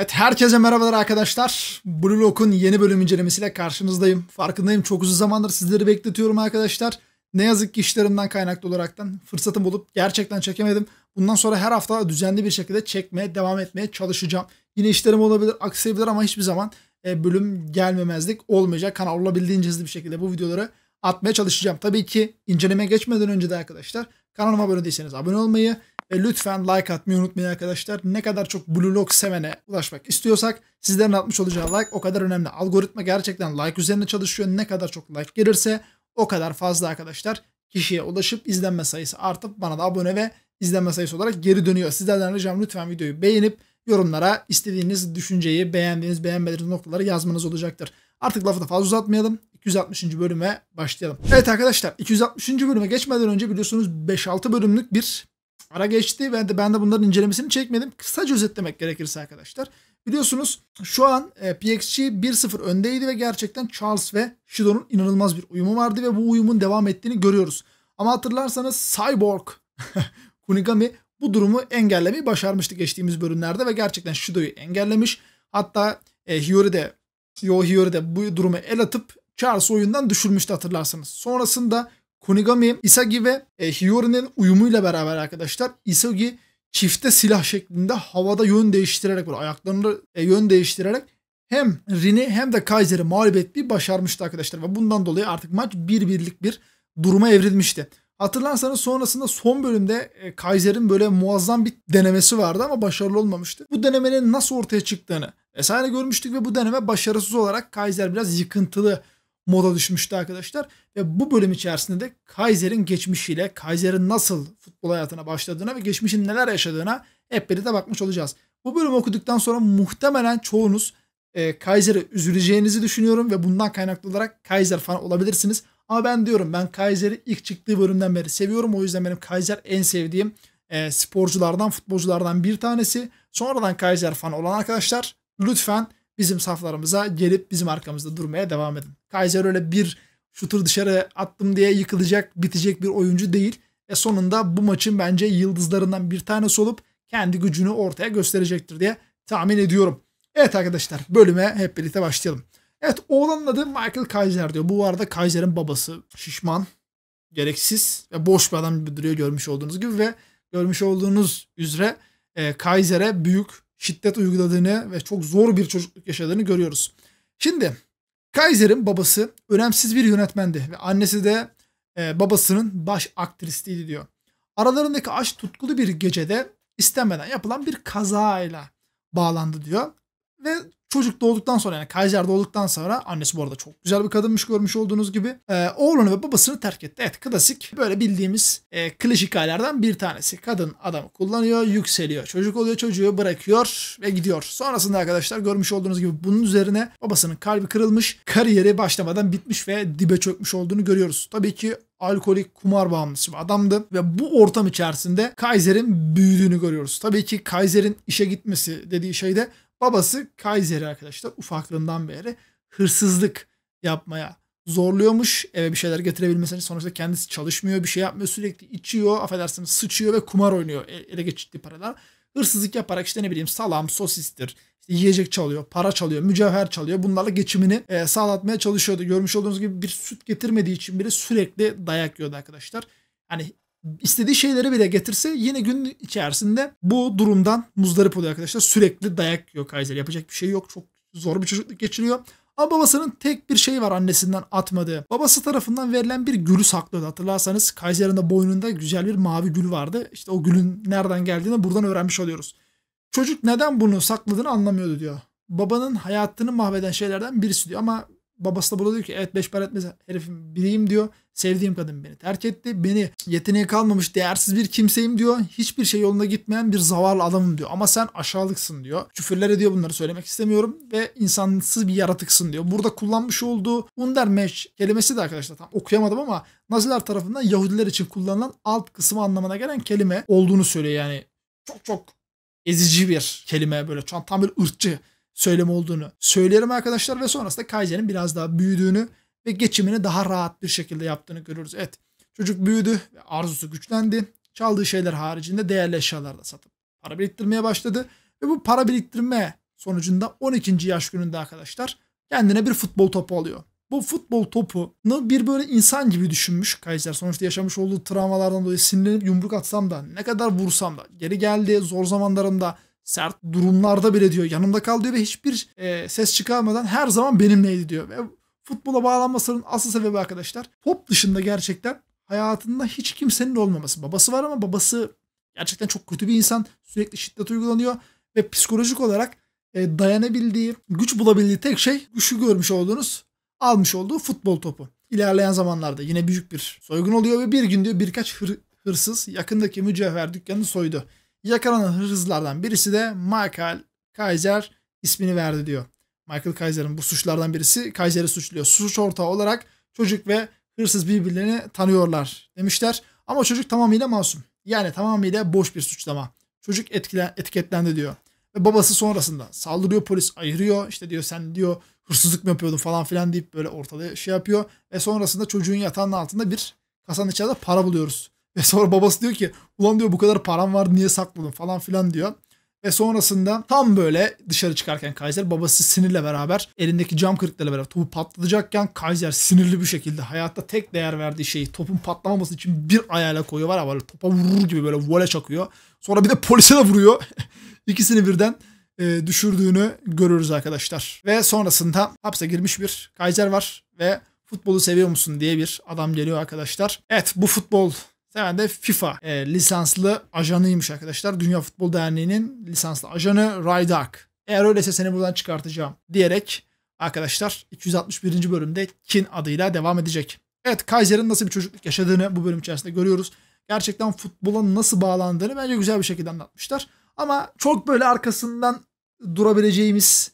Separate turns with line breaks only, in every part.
Evet herkese merhabalar arkadaşlar. Blue Lock'un yeni bölüm incelemesiyle karşınızdayım. Farkındayım çok uzun zamandır sizleri bekletiyorum arkadaşlar. Ne yazık ki işlerimden kaynaklı olaraktan fırsatım bulup gerçekten çekemedim. Bundan sonra her hafta düzenli bir şekilde çekmeye devam etmeye çalışacağım. Yine işlerim olabilir, aksayabilir ama hiçbir zaman e, bölüm gelmemezlik olmayacak. Kanal olabildiğince hızlı bir şekilde bu videoları atmaya çalışacağım. Tabii ki incelemeye geçmeden önce de arkadaşlar Kanalıma abone değilseniz abone olmayı ve lütfen like atmayı unutmayın arkadaşlar. Ne kadar çok Blue Lock sevene ulaşmak istiyorsak sizlerin atmış olacağı like o kadar önemli. Algoritma gerçekten like üzerine çalışıyor. Ne kadar çok like gelirse o kadar fazla arkadaşlar kişiye ulaşıp izlenme sayısı artıp bana da abone ve izlenme sayısı olarak geri dönüyor. Sizlerden ricam lütfen videoyu beğenip yorumlara istediğiniz düşünceyi, beğendiğiniz, beğenmediğiniz noktaları yazmanız olacaktır. Artık lafı da fazla uzatmayalım. 260. bölüme başlayalım. Evet arkadaşlar 260. bölüme geçmeden önce biliyorsunuz 5-6 bölümlük bir ara geçti ve de ben de bunların incelemesini çekmedim. Kısaca özetlemek gerekirse arkadaşlar. Biliyorsunuz şu an e, PXG 1-0 öndeydi ve gerçekten Charles ve Shido'nun inanılmaz bir uyumu vardı ve bu uyumun devam ettiğini görüyoruz. Ama hatırlarsanız Cyborg Kunigami bu durumu engellemeyi başarmıştı geçtiğimiz bölümlerde ve gerçekten Shido'yu engellemiş. Hatta e, Hiyori de Yo Hiyori de bu durumu el atıp Charles'ı oyundan düşürmüştü hatırlarsınız. Sonrasında Kunigami, Isagi ve e, Hiyori'nin uyumuyla beraber arkadaşlar Isagi çifte silah şeklinde havada yön değiştirerek böyle ayaklarını e, yön değiştirerek hem Rin'i hem de Kaiser'i mağlup etmeyi başarmıştı arkadaşlar. Ve bundan dolayı artık maç bir birlik bir duruma evrilmişti. Hatırlarsanız sonrasında son bölümde e, Kaiser'in böyle muazzam bir denemesi vardı ama başarılı olmamıştı. Bu denemenin nasıl ortaya çıktığını vesaire görmüştük ve bu deneme başarısız olarak Kaiser biraz yıkıntılı moda düşmüştü arkadaşlar. Ve bu bölüm içerisinde de Kaiser'in geçmişiyle, Kaiser'in nasıl futbol hayatına başladığına ve geçmişin neler yaşadığına hep birlikte bakmış olacağız. Bu bölümü okuduktan sonra muhtemelen çoğunuz e, Kaiser'e üzüleceğinizi düşünüyorum ve bundan kaynaklı olarak Kaiser fan olabilirsiniz. Ama ben diyorum ben Kaiser'i ilk çıktığı bölümden beri seviyorum. O yüzden benim Kaiser en sevdiğim e, sporculardan, futbolculardan bir tanesi. Sonradan Kaiser fan olan arkadaşlar lütfen bizim saflarımıza gelip bizim arkamızda durmaya devam edin. Kaiser öyle bir şutur dışarı attım diye yıkılacak, bitecek bir oyuncu değil. E sonunda bu maçın bence yıldızlarından bir tanesi olup kendi gücünü ortaya gösterecektir diye tahmin ediyorum. Evet arkadaşlar bölüme hep birlikte başlayalım. Evet oğlanın adı Michael Kaiser diyor. Bu arada Kaiser'in babası şişman, gereksiz ve boş bir adam gibi duruyor görmüş olduğunuz gibi ve görmüş olduğunuz üzere e, Kaiser'e büyük şiddet uyguladığını ve çok zor bir çocukluk yaşadığını görüyoruz. Şimdi Kaiser'in babası önemsiz bir yönetmendi ve annesi de e, babasının baş aktristiydi diyor. Aralarındaki aşk tutkulu bir gecede istemeden yapılan bir kazayla bağlandı diyor. Ve Çocuk doğduktan sonra yani Kaiser doğduktan sonra annesi bu arada çok güzel bir kadınmış görmüş olduğunuz gibi. E, oğlunu ve babasını terk etti. Evet klasik böyle bildiğimiz e, klasik hikayelerden bir tanesi. Kadın adamı kullanıyor, yükseliyor. Çocuk oluyor, çocuğu bırakıyor ve gidiyor. Sonrasında arkadaşlar görmüş olduğunuz gibi bunun üzerine babasının kalbi kırılmış, kariyeri başlamadan bitmiş ve dibe çökmüş olduğunu görüyoruz. Tabii ki alkolik, kumar bağımlısı bir adamdı ve bu ortam içerisinde Kaiser'in büyüdüğünü görüyoruz. Tabii ki Kaiser'in işe gitmesi dediği şey de Babası Kaiser'i arkadaşlar ufaklığından beri hırsızlık yapmaya zorluyormuş. Eve bir şeyler getirebilmesini sonuçta kendisi çalışmıyor, bir şey yapmıyor. Sürekli içiyor, affedersiniz sıçıyor ve kumar oynuyor e, ele geçirdiği paralar. Hırsızlık yaparak işte ne bileyim salam, sosistir, işte yiyecek çalıyor, para çalıyor, mücevher çalıyor. Bunlarla geçimini e, sağlatmaya çalışıyordu. Görmüş olduğunuz gibi bir süt getirmediği için bile sürekli dayak yiyordu arkadaşlar. Hani istediği şeyleri bile getirse yine gün içerisinde bu durumdan muzdarip oluyor arkadaşlar. Sürekli dayak yiyor Kaiser. Yapacak bir şey yok. Çok zor bir çocukluk geçiriyor. Ama babasının tek bir şey var annesinden atmadığı. Babası tarafından verilen bir gülü saklıyordu. Hatırlarsanız Kaiser'in de boynunda güzel bir mavi gül vardı. İşte o gülün nereden geldiğini buradan öğrenmiş oluyoruz. Çocuk neden bunu sakladığını anlamıyordu diyor. Babanın hayatını mahveden şeylerden birisi diyor ama babası da burada diyor ki evet beş para etmez herifim biriyim diyor. Sevdiğim kadın beni terk etti. Beni yeteneği kalmamış değersiz bir kimseyim diyor. Hiçbir şey yolunda gitmeyen bir zavallı adamım diyor. Ama sen aşağılıksın diyor. Küfürler ediyor bunları söylemek istemiyorum. Ve insansız bir yaratıksın diyor. Burada kullanmış olduğu Undermesh kelimesi de arkadaşlar tam okuyamadım ama Naziler tarafından Yahudiler için kullanılan alt kısmı anlamına gelen kelime olduğunu söylüyor yani. Çok çok ezici bir kelime böyle. Şu tam bir ırkçı söylem olduğunu söylerim arkadaşlar ve sonrasında Kaiser'in biraz daha büyüdüğünü ve geçimini daha rahat bir şekilde yaptığını görürüz. Evet çocuk büyüdü ve arzusu güçlendi. Çaldığı şeyler haricinde değerli eşyalar da satıp para biriktirmeye başladı. Ve bu para biriktirme sonucunda 12. yaş gününde arkadaşlar kendine bir futbol topu alıyor. Bu futbol topunu bir böyle insan gibi düşünmüş Kaiser. Sonuçta yaşamış olduğu travmalardan dolayı sinirlenip yumruk atsam da ne kadar vursam da geri geldi zor zamanlarımda sert durumlarda bile diyor yanımda kal diyor ve hiçbir e, ses çıkarmadan her zaman benimleydi diyor. Ve futbola bağlanmasının asıl sebebi arkadaşlar pop dışında gerçekten hayatında hiç kimsenin olmaması. Babası var ama babası gerçekten çok kötü bir insan. Sürekli şiddet uygulanıyor ve psikolojik olarak e, dayanabildiği, güç bulabildiği tek şey güçlü görmüş olduğunuz almış olduğu futbol topu. İlerleyen zamanlarda yine büyük bir soygun oluyor ve bir gün diyor birkaç hır, hırsız yakındaki mücevher dükkanını soydu. Yakalanan hırsızlardan birisi de Michael Kaiser ismini verdi diyor. Michael Kaiser'ın bu suçlardan birisi Kaiser'i suçluyor. Suç ortağı olarak çocuk ve hırsız birbirlerini tanıyorlar demişler. Ama çocuk tamamıyla masum. Yani tamamıyla boş bir suçlama. Çocuk etkilen, etiketlendi diyor. Ve babası sonrasında saldırıyor polis ayırıyor. İşte diyor sen diyor hırsızlık mı yapıyordun falan filan deyip böyle ortada şey yapıyor. Ve sonrasında çocuğun yatağının altında bir kasanın içeride para buluyoruz. Ve sonra babası diyor ki ulan diyor bu kadar param var niye sakladın falan filan diyor. Ve sonrasında tam böyle dışarı çıkarken Kaiser babası sinirle beraber elindeki cam kırıklarıyla beraber topu patlatacakken Kaiser sinirli bir şekilde hayatta tek değer verdiği şeyi topun patlamaması için bir ayağıyla koyuyor var ya böyle topa vurur gibi böyle vole çakıyor. Sonra bir de polise de vuruyor. İkisini birden e, düşürdüğünü görürüz arkadaşlar. Ve sonrasında hapse girmiş bir Kaiser var ve futbolu seviyor musun diye bir adam geliyor arkadaşlar. Evet bu futbol Seven de FIFA e, lisanslı ajanıymış arkadaşlar. Dünya Futbol Derneği'nin lisanslı ajanı Raydak. Eğer öyleyse seni buradan çıkartacağım diyerek arkadaşlar 261. bölümde Kin adıyla devam edecek. Evet Kaiser'in nasıl bir çocukluk yaşadığını bu bölüm içerisinde görüyoruz. Gerçekten futbola nasıl bağlandığını bence güzel bir şekilde anlatmışlar. Ama çok böyle arkasından durabileceğimiz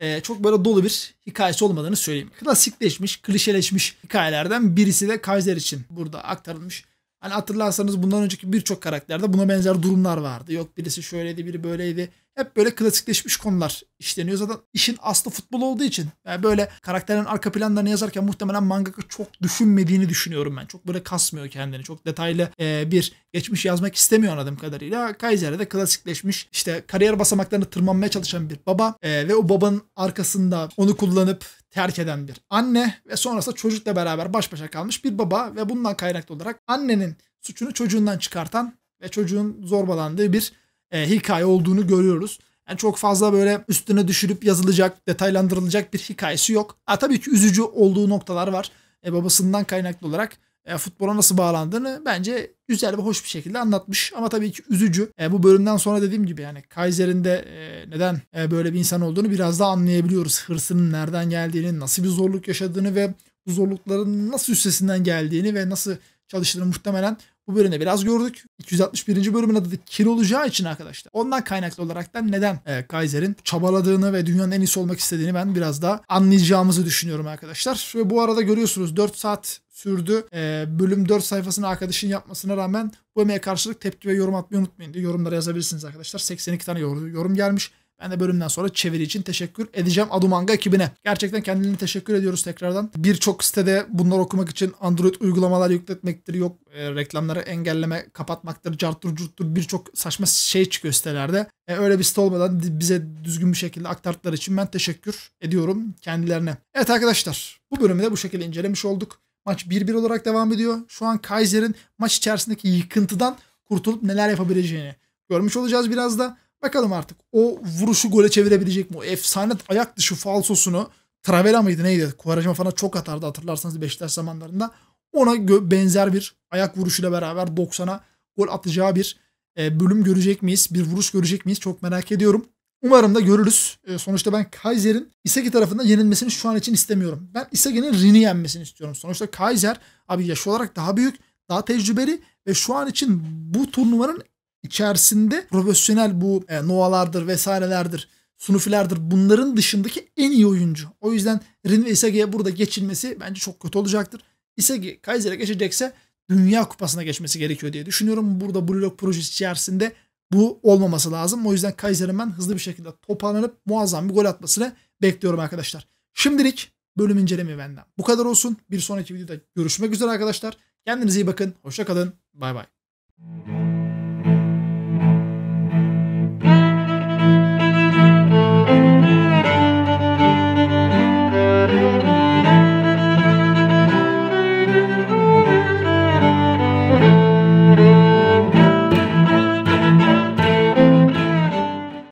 e, çok böyle dolu bir hikayesi olmadığını söyleyeyim. Klasikleşmiş, klişeleşmiş hikayelerden birisi de Kaiser için burada aktarılmış. Hani hatırlarsanız bundan önceki birçok karakterde buna benzer durumlar vardı. Yok birisi şöyleydi, biri böyleydi. Hep böyle klasikleşmiş konular işleniyor. Zaten işin aslı futbol olduğu için yani böyle karakterin arka planlarını yazarken muhtemelen mangaka çok düşünmediğini düşünüyorum ben. Çok böyle kasmıyor kendini. Çok detaylı e, bir geçmiş yazmak istemiyor anladığım kadarıyla. Kaiser'e de klasikleşmiş işte kariyer basamaklarını tırmanmaya çalışan bir baba e, ve o babanın arkasında onu kullanıp terk eden bir anne ve sonrasında çocukla beraber baş başa kalmış bir baba ve bundan kaynaklı olarak annenin suçunu çocuğundan çıkartan ve çocuğun zorbalandığı bir e, hikaye olduğunu görüyoruz. Yani çok fazla böyle üstüne düşürüp yazılacak, detaylandırılacak bir hikayesi yok. Ha, tabii ki üzücü olduğu noktalar var. E, babasından kaynaklı olarak e, futbola nasıl bağlandığını bence güzel ve hoş bir şekilde anlatmış. Ama tabii ki üzücü. E, bu bölümden sonra dediğim gibi yani Kaiser'in de e, neden e, böyle bir insan olduğunu biraz daha anlayabiliyoruz. Hırsının nereden geldiğini, nasıl bir zorluk yaşadığını ve bu zorlukların nasıl üstesinden geldiğini ve nasıl çalıştığını muhtemelen bu bölümde biraz gördük. 261. bölümün adı da kir olacağı için arkadaşlar. Ondan kaynaklı olarak da neden e, Kaiser'in çabaladığını ve dünyanın en iyisi olmak istediğini ben biraz daha anlayacağımızı düşünüyorum arkadaşlar. Ve bu arada görüyorsunuz 4 saat sürdü. E, bölüm 4 sayfasını arkadaşın yapmasına rağmen bu emeğe karşılık tepki ve yorum atmayı unutmayın diye yorumlara yazabilirsiniz arkadaşlar. 82 tane yorum gelmiş. Ben de bölümden sonra çeviri için teşekkür edeceğim Adumanga ekibine. Gerçekten kendilerine teşekkür ediyoruz tekrardan. Birçok sitede bunlar okumak için Android uygulamalar yükletmektir yok. E, reklamları engelleme, kapatmaktır, carttur curttur birçok saçma şey çıkıyor sitelerde. E, öyle bir site olmadan bize düzgün bir şekilde aktardıkları için ben teşekkür ediyorum kendilerine. Evet arkadaşlar bu bölümü de bu şekilde incelemiş olduk. Maç 1-1 olarak devam ediyor. Şu an Kaiser'in maç içerisindeki yıkıntıdan kurtulup neler yapabileceğini görmüş olacağız biraz da. Bakalım artık o vuruşu gole çevirebilecek mi? O efsane ayak dışı falsosunu Travela mıydı neydi? Kuvarajma falan çok atardı hatırlarsanız Beşiktaş zamanlarında. Ona benzer bir ayak vuruşuyla beraber 90'a gol atacağı bir e, bölüm görecek miyiz? Bir vuruş görecek miyiz? Çok merak ediyorum. Umarım da görürüz. E, sonuçta ben Kaiser'in Isagi tarafında yenilmesini şu an için istemiyorum. Ben Isagi'nin Rin'i yenmesini istiyorum. Sonuçta Kaiser abi yaş olarak daha büyük, daha tecrübeli ve şu an için bu turnuvanın içerisinde profesyonel bu e, Noah'lardır vesairelerdir Sunufilerdir bunların dışındaki en iyi oyuncu. O yüzden Rin ve Isagi'ye burada geçilmesi bence çok kötü olacaktır. Isagi Kaiser'e geçecekse Dünya Kupası'na geçmesi gerekiyor diye düşünüyorum. Burada Blue Lock projesi içerisinde bu olmaması lazım. O yüzden Kaiser'in ben hızlı bir şekilde toparlanıp muazzam bir gol atmasını bekliyorum arkadaşlar. Şimdilik bölüm incelemi benden. Bu kadar olsun. Bir sonraki videoda görüşmek üzere arkadaşlar. Kendinize iyi bakın. Hoşça kalın. Bay bay.